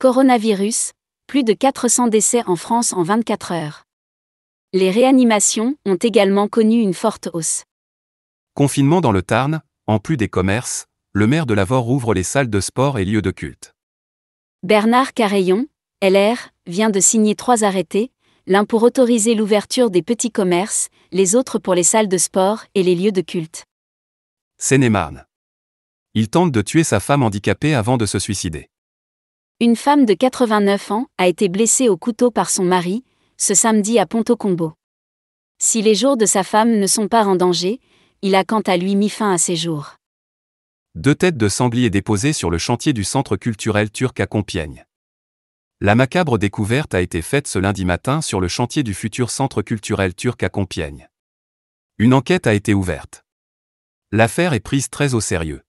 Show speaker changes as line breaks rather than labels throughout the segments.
Coronavirus, plus de 400 décès en France en 24 heures. Les réanimations ont également connu une forte hausse.
Confinement dans le Tarn, en plus des commerces, le maire de Lavore ouvre les salles de sport et lieux de culte.
Bernard Carayon, LR, vient de signer trois arrêtés, l'un pour autoriser l'ouverture des petits commerces, les autres pour les salles de sport et les lieux de culte.
seine Il tente de tuer sa femme handicapée avant de se suicider.
Une femme de 89 ans a été blessée au couteau par son mari, ce samedi à au Combo. Si les jours de sa femme ne sont pas en danger, il a quant à lui mis fin à ses jours.
Deux têtes de sanglier déposées sur le chantier du centre culturel turc à Compiègne. La macabre découverte a été faite ce lundi matin sur le chantier du futur centre culturel turc à Compiègne. Une enquête a été ouverte. L'affaire est prise très au sérieux.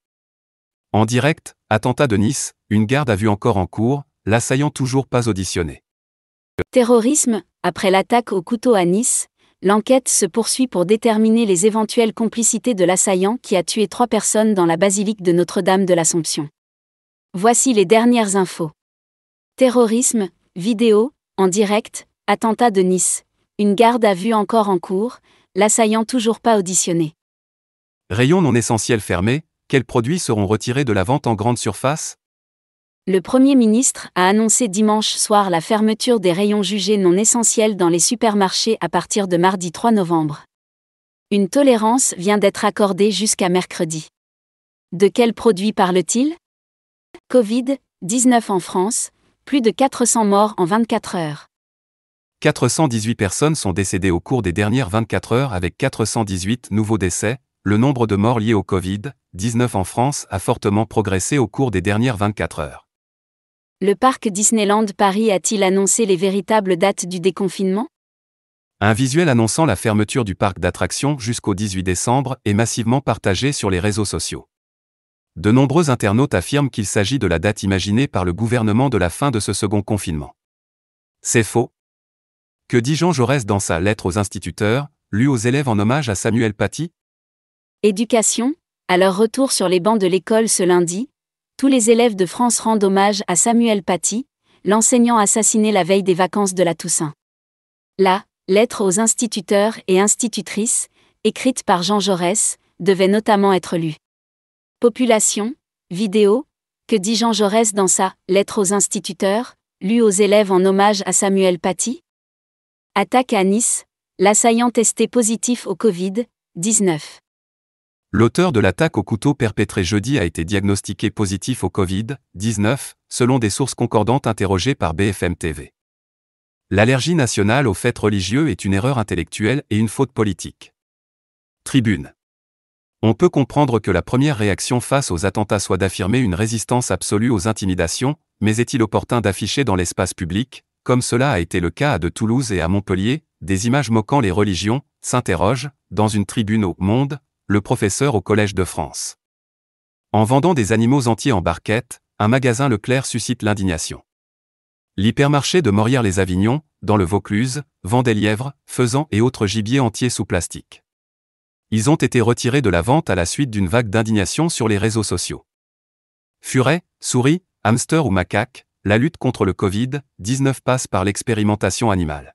En direct, attentat de Nice, une garde à vue encore en cours, l'assaillant toujours pas auditionné.
Terrorisme, après l'attaque au couteau à Nice, l'enquête se poursuit pour déterminer les éventuelles complicités de l'assaillant qui a tué trois personnes dans la basilique de Notre-Dame de l'Assomption. Voici les dernières infos. Terrorisme, vidéo, en direct, attentat de Nice. Une garde à vue encore en cours, l'assaillant toujours pas auditionné.
Rayon non essentiel fermé, quels produits seront retirés de la vente en grande surface
le Premier ministre a annoncé dimanche soir la fermeture des rayons jugés non essentiels dans les supermarchés à partir de mardi 3 novembre. Une tolérance vient d'être accordée jusqu'à mercredi. De quels produits parle-t-il Covid-19 en France, plus de 400 morts en 24 heures.
418 personnes sont décédées au cours des dernières 24 heures avec 418 nouveaux décès, le nombre de morts liés au Covid-19 en France a fortement progressé au cours des dernières 24 heures
le parc Disneyland Paris a-t-il annoncé les véritables dates du déconfinement
Un visuel annonçant la fermeture du parc d'attractions jusqu'au 18 décembre est massivement partagé sur les réseaux sociaux. De nombreux internautes affirment qu'il s'agit de la date imaginée par le gouvernement de la fin de ce second confinement. C'est faux. Que dit Jean Jaurès dans sa lettre aux instituteurs, lue aux élèves en hommage à Samuel Paty
Éducation, à leur retour sur les bancs de l'école ce lundi, tous les élèves de France rendent hommage à Samuel Paty, l'enseignant assassiné la veille des vacances de la Toussaint. La « lettre aux instituteurs et institutrices, écrite par Jean Jaurès, devait notamment être lue. Population, vidéo, que dit Jean Jaurès dans sa Lettre aux instituteurs, lue aux élèves en hommage à Samuel Paty Attaque à Nice, l'assaillant testé positif au Covid-19.
L'auteur de l'attaque au couteau perpétré jeudi a été diagnostiqué positif au Covid-19, selon des sources concordantes interrogées par BFM TV. L'allergie nationale aux faits religieux est une erreur intellectuelle et une faute politique. Tribune. On peut comprendre que la première réaction face aux attentats soit d'affirmer une résistance absolue aux intimidations, mais est-il opportun d'afficher dans l'espace public, comme cela a été le cas à de Toulouse et à Montpellier, des images moquant les religions, s'interroge, dans une tribune au Monde, le professeur au Collège de France. En vendant des animaux entiers en barquette, un magasin Leclerc suscite l'indignation. L'hypermarché de Morières-les-Avignon, dans le Vaucluse, vend des lièvres, faisans et autres gibiers entiers sous plastique. Ils ont été retirés de la vente à la suite d'une vague d'indignation sur les réseaux sociaux. Furet, souris, hamsters ou macaques, la lutte contre le Covid-19 passe par l'expérimentation animale.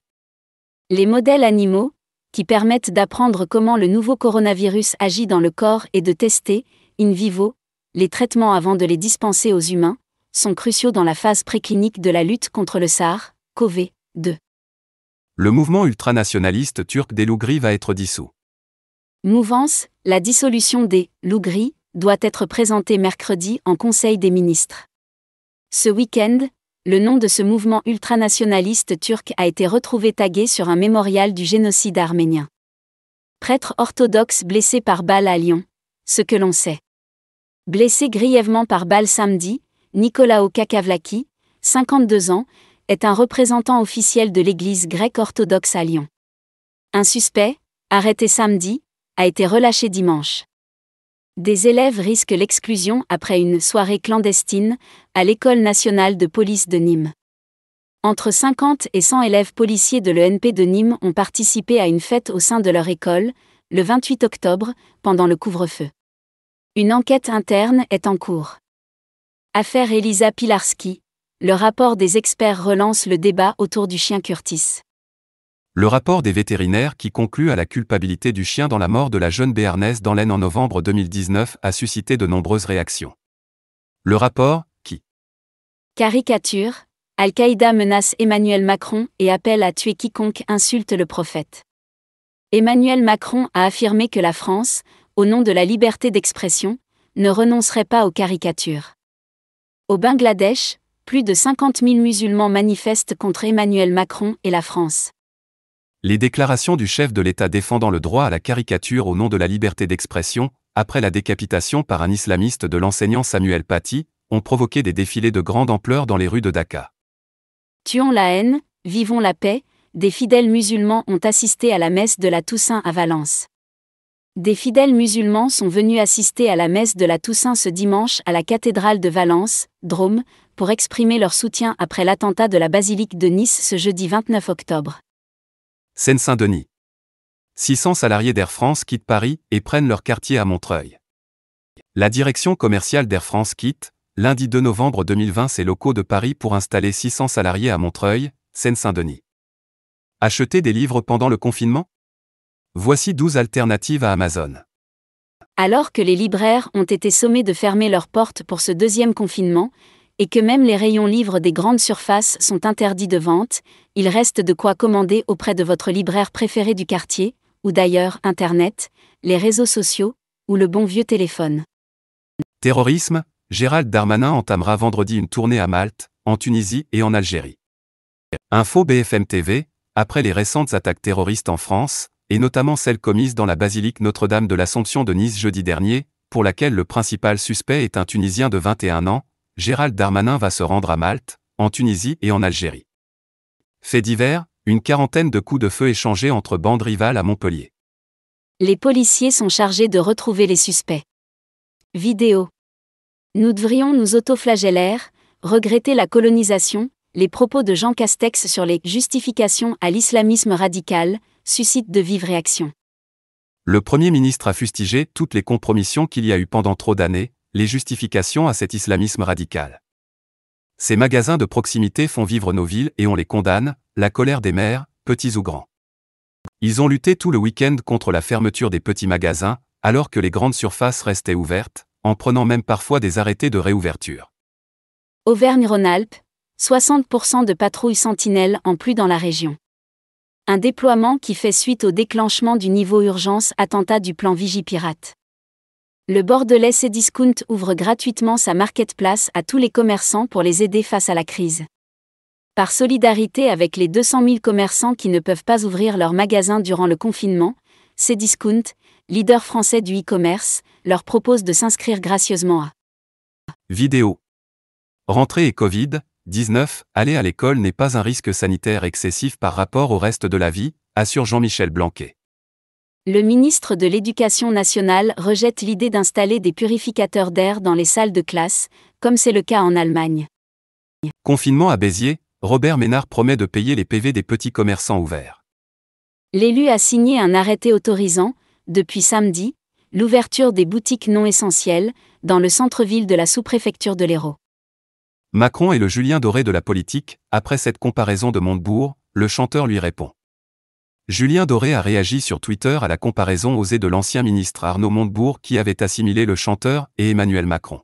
Les modèles animaux, qui permettent d'apprendre comment le nouveau coronavirus agit dans le corps et de tester, in vivo, les traitements avant de les dispenser aux humains, sont cruciaux dans la phase préclinique de la lutte contre le SARS-CoV-2.
Le mouvement ultranationaliste turc des lougris va être dissous.
Mouvance, la dissolution des lougris doit être présentée mercredi en Conseil des ministres. Ce week-end, le nom de ce mouvement ultranationaliste turc a été retrouvé tagué sur un mémorial du génocide arménien. Prêtre orthodoxe blessé par balle à Lyon, ce que l'on sait. Blessé grièvement par balle samedi, Nicolao Kakavlaki, 52 ans, est un représentant officiel de l'Église grecque orthodoxe à Lyon. Un suspect, arrêté samedi, a été relâché dimanche. Des élèves risquent l'exclusion après une soirée clandestine à l'École nationale de police de Nîmes. Entre 50 et 100 élèves policiers de l'ENP de Nîmes ont participé à une fête au sein de leur école, le 28 octobre, pendant le couvre-feu. Une enquête interne est en cours. Affaire Elisa Pilarski, le rapport des experts relance le débat autour du chien Curtis
le rapport des vétérinaires qui conclut à la culpabilité du chien dans la mort de la jeune béarnaise dans l'Aisne en novembre 2019 a suscité de nombreuses réactions. Le rapport, qui
Caricature, Al-Qaïda menace Emmanuel Macron et appelle à tuer quiconque insulte le prophète. Emmanuel Macron a affirmé que la France, au nom de la liberté d'expression, ne renoncerait pas aux caricatures. Au Bangladesh, plus de 50 000 musulmans manifestent contre Emmanuel Macron et la France
les déclarations du chef de l'État défendant le droit à la caricature au nom de la liberté d'expression, après la décapitation par un islamiste de l'enseignant Samuel Paty, ont provoqué des défilés de grande ampleur dans les rues de Dakar.
Tuons la haine, vivons la paix, des fidèles musulmans ont assisté à la messe de la Toussaint à Valence. Des fidèles musulmans sont venus assister à la messe de la Toussaint ce dimanche à la cathédrale de Valence, Drôme, pour exprimer leur soutien après l'attentat de la basilique de Nice ce jeudi 29 octobre.
Seine-Saint-Denis. 600 salariés d'Air France quittent Paris et prennent leur quartier à Montreuil. La direction commerciale d'Air France quitte, lundi 2 novembre 2020, ses locaux de Paris pour installer 600 salariés à Montreuil, Seine-Saint-Denis. Acheter des livres pendant le confinement Voici 12 alternatives à Amazon.
Alors que les libraires ont été sommés de fermer leurs portes pour ce deuxième confinement, et que même les rayons livres des grandes surfaces sont interdits de vente, il reste de quoi commander auprès de votre libraire préféré du quartier, ou d'ailleurs Internet, les réseaux sociaux, ou le bon vieux téléphone.
Terrorisme, Gérald Darmanin entamera vendredi une tournée à Malte, en Tunisie et en Algérie. Info BFM TV, après les récentes attaques terroristes en France, et notamment celles commises dans la basilique Notre-Dame de l'Assomption de Nice jeudi dernier, pour laquelle le principal suspect est un Tunisien de 21 ans, Gérald Darmanin va se rendre à Malte, en Tunisie et en Algérie. Fait divers, une quarantaine de coups de feu échangés entre bandes rivales à Montpellier.
Les policiers sont chargés de retrouver les suspects. Vidéo. Nous devrions nous autoflageller, regretter la colonisation, les propos de Jean Castex sur les justifications à l'islamisme radical suscitent de vives
réactions. Le Premier ministre a fustigé toutes les compromissions qu'il y a eu pendant trop d'années, les justifications à cet islamisme radical. Ces magasins de proximité font vivre nos villes et on les condamne, la colère des maires, petits ou grands. Ils ont lutté tout le week-end contre la fermeture des petits magasins, alors que les grandes surfaces restaient ouvertes, en prenant même parfois des arrêtés de réouverture.
Auvergne-Rhône-Alpes, 60% de patrouilles sentinelles en plus dans la région. Un déploiement qui fait suite au déclenchement du niveau urgence attentat du plan Vigipirate. Le Bordelais Cdiscount ouvre gratuitement sa marketplace à tous les commerçants pour les aider face à la crise. Par solidarité avec les 200 000 commerçants qui ne peuvent pas ouvrir leur magasin durant le confinement, Cdiscount, leader français du e-commerce, leur propose de s'inscrire gracieusement
à Vidéo. Rentrée et Covid-19, aller à l'école n'est pas un risque sanitaire excessif par rapport au reste de la vie, assure Jean-Michel Blanquet.
Le ministre de l'Éducation nationale rejette l'idée d'installer des purificateurs d'air dans les salles de classe, comme c'est le cas en Allemagne.
Confinement à Béziers, Robert Ménard promet de payer les PV des petits commerçants ouverts.
L'élu a signé un arrêté autorisant, depuis samedi, l'ouverture des boutiques non essentielles, dans le centre-ville de la sous-préfecture de l'Hérault.
Macron est le Julien Doré de la politique, après cette comparaison de Montebourg, le chanteur lui répond. Julien Doré a réagi sur Twitter à la comparaison osée de l'ancien ministre Arnaud Montebourg qui avait assimilé le chanteur et Emmanuel Macron.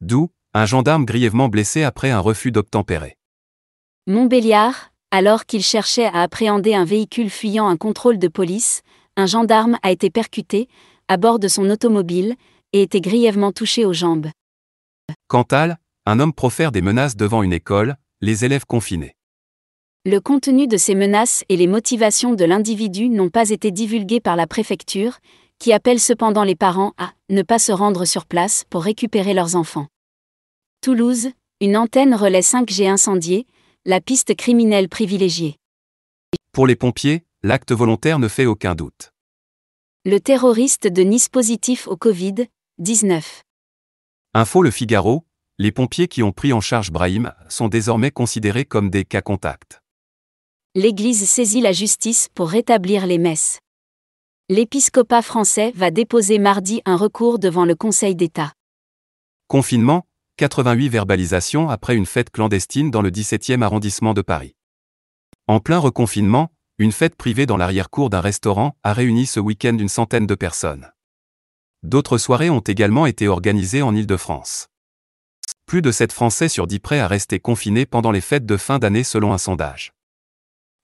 D'où, un gendarme grièvement blessé après un refus d'obtempérer.
Montbéliard, alors qu'il cherchait à appréhender un véhicule fuyant un contrôle de police, un gendarme a été percuté, à bord de son automobile, et était grièvement touché aux jambes.
Cantal, un homme profère des menaces devant une école, les élèves confinés.
Le contenu de ces menaces et les motivations de l'individu n'ont pas été divulgués par la préfecture, qui appelle cependant les parents à ne pas se rendre sur place pour récupérer leurs enfants. Toulouse, une antenne relais 5G incendiée, la piste criminelle privilégiée.
Pour les pompiers, l'acte volontaire ne fait aucun doute.
Le terroriste de Nice positif au Covid-19.
Info Le Figaro, les pompiers qui ont pris en charge Brahim sont désormais considérés comme des cas contacts
l'Église saisit la justice pour rétablir les messes. L'épiscopat français va déposer mardi un recours devant le Conseil d'État.
Confinement, 88 verbalisations après une fête clandestine dans le 17e arrondissement de Paris. En plein reconfinement, une fête privée dans l'arrière-cour d'un restaurant a réuni ce week-end une centaine de personnes. D'autres soirées ont également été organisées en Île-de-France. Plus de 7 Français sur 10 prêts à rester confinés pendant les fêtes de fin d'année selon un sondage.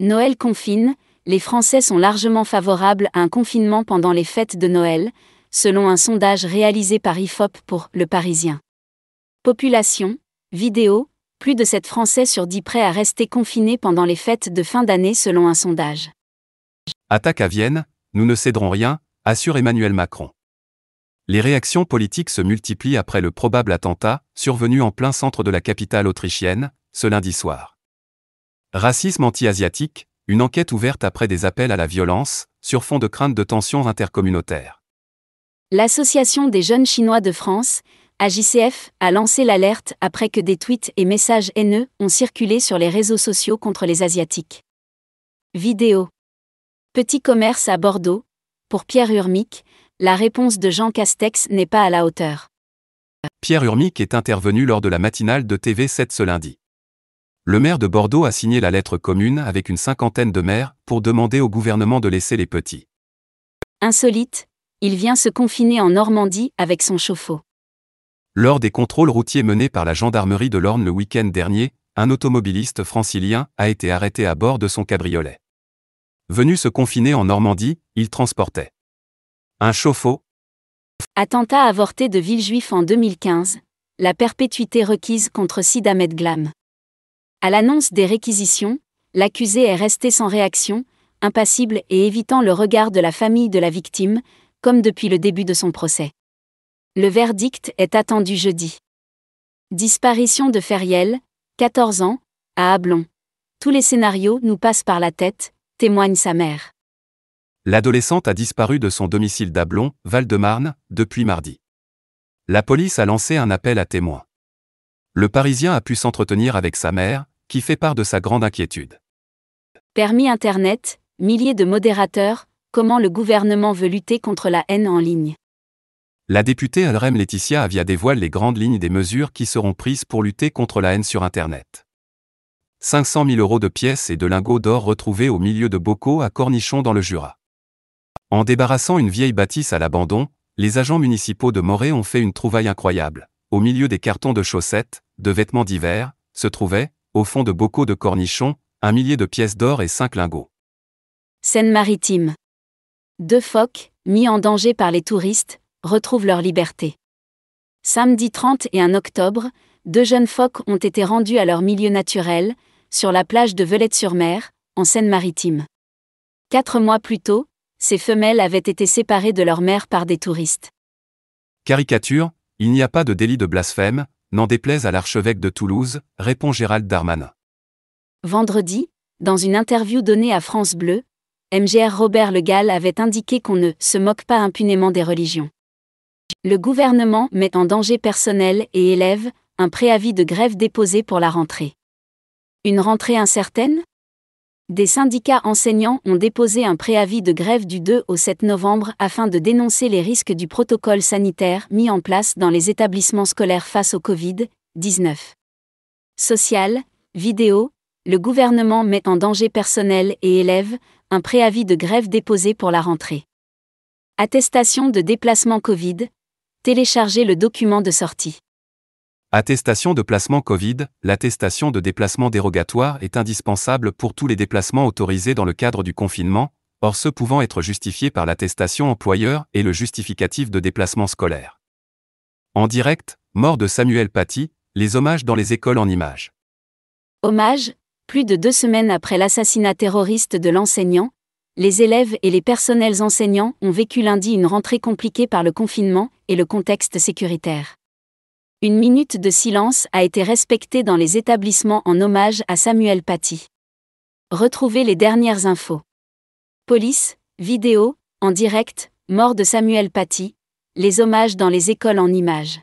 Noël confine, les Français sont largement favorables à un confinement pendant les fêtes de Noël, selon un sondage réalisé par IFOP pour Le Parisien. Population, vidéo, plus de 7 Français sur 10 prêts à rester confinés pendant les fêtes de fin d'année selon un sondage.
Attaque à Vienne, nous ne céderons rien, assure Emmanuel Macron. Les réactions politiques se multiplient après le probable attentat, survenu en plein centre de la capitale autrichienne, ce lundi soir. Racisme anti-asiatique, une enquête ouverte après des appels à la violence, sur fond de crainte de tensions intercommunautaires.
L'Association des jeunes chinois de France, AJCF, a lancé l'alerte après que des tweets et messages haineux ont circulé sur les réseaux sociaux contre les Asiatiques. Vidéo. Petit commerce à Bordeaux. Pour Pierre Urmic, la réponse de Jean Castex n'est pas à la hauteur.
Pierre Urmic est intervenu lors de la matinale de TV7 ce lundi. Le maire de Bordeaux a signé la lettre commune avec une cinquantaine de maires pour demander au gouvernement de laisser les petits.
Insolite, il vient se confiner en Normandie avec son chauffe-eau.
Lors des contrôles routiers menés par la gendarmerie de l'Orne le week-end dernier, un automobiliste francilien a été arrêté à bord de son cabriolet. Venu se confiner en Normandie, il transportait un chauffe-eau.
Attentat avorté de Villejuif en 2015, la perpétuité requise contre Sid Glam. À l'annonce des réquisitions, l'accusé est resté sans réaction, impassible et évitant le regard de la famille de la victime, comme depuis le début de son procès. Le verdict est attendu jeudi. Disparition de Feriel, 14 ans, à Ablon. Tous les scénarios nous passent par la tête, témoigne sa mère.
L'adolescente a disparu de son domicile d'Ablon, Val-de-Marne, depuis mardi. La police a lancé un appel à témoins. Le Parisien a pu s'entretenir avec sa mère, qui fait part de sa grande inquiétude.
Permis Internet, milliers de modérateurs, comment le gouvernement veut lutter contre la haine en ligne
La députée Alrem Laetitia Avia dévoile les grandes lignes des mesures qui seront prises pour lutter contre la haine sur Internet. 500 000 euros de pièces et de lingots d'or retrouvés au milieu de bocaux à cornichons dans le Jura. En débarrassant une vieille bâtisse à l'abandon, les agents municipaux de Morée ont fait une trouvaille incroyable. Au milieu des cartons de chaussettes, de vêtements divers, se trouvaient, au fond de bocaux de cornichons, un millier de pièces d'or et cinq lingots.
Seine-Maritime. Deux phoques, mis en danger par les touristes, retrouvent leur liberté. Samedi 30 et 1 octobre, deux jeunes phoques ont été rendus à leur milieu naturel, sur la plage de Velette-sur-Mer, en Seine-Maritime. Quatre mois plus tôt, ces femelles avaient été séparées de leur mère par des touristes.
Caricature, il n'y a pas de délit de blasphème, n'en déplaise à l'archevêque de Toulouse, répond Gérald Darmanin.
Vendredi, dans une interview donnée à France Bleu, MGR Robert Le Gall avait indiqué qu'on ne se moque pas impunément des religions. Le gouvernement met en danger personnel et élève un préavis de grève déposé pour la rentrée. Une rentrée incertaine des syndicats enseignants ont déposé un préavis de grève du 2 au 7 novembre afin de dénoncer les risques du protocole sanitaire mis en place dans les établissements scolaires face au Covid-19. Social, vidéo, le gouvernement met en danger personnel et élèves, un préavis de grève déposé pour la rentrée. Attestation de déplacement Covid, téléchargez le document de sortie.
Attestation de placement Covid, l'attestation de déplacement dérogatoire est indispensable pour tous les déplacements autorisés dans le cadre du confinement, or ceux pouvant être justifiés par l'attestation employeur et le justificatif de déplacement scolaire. En direct, mort de Samuel Paty, les hommages dans les écoles en images.
Hommage, plus de deux semaines après l'assassinat terroriste de l'enseignant, les élèves et les personnels enseignants ont vécu lundi une rentrée compliquée par le confinement et le contexte sécuritaire. Une minute de silence a été respectée dans les établissements en hommage à Samuel Paty. Retrouvez les dernières infos. Police, vidéo, en direct, mort de Samuel Paty, les hommages dans les écoles en images.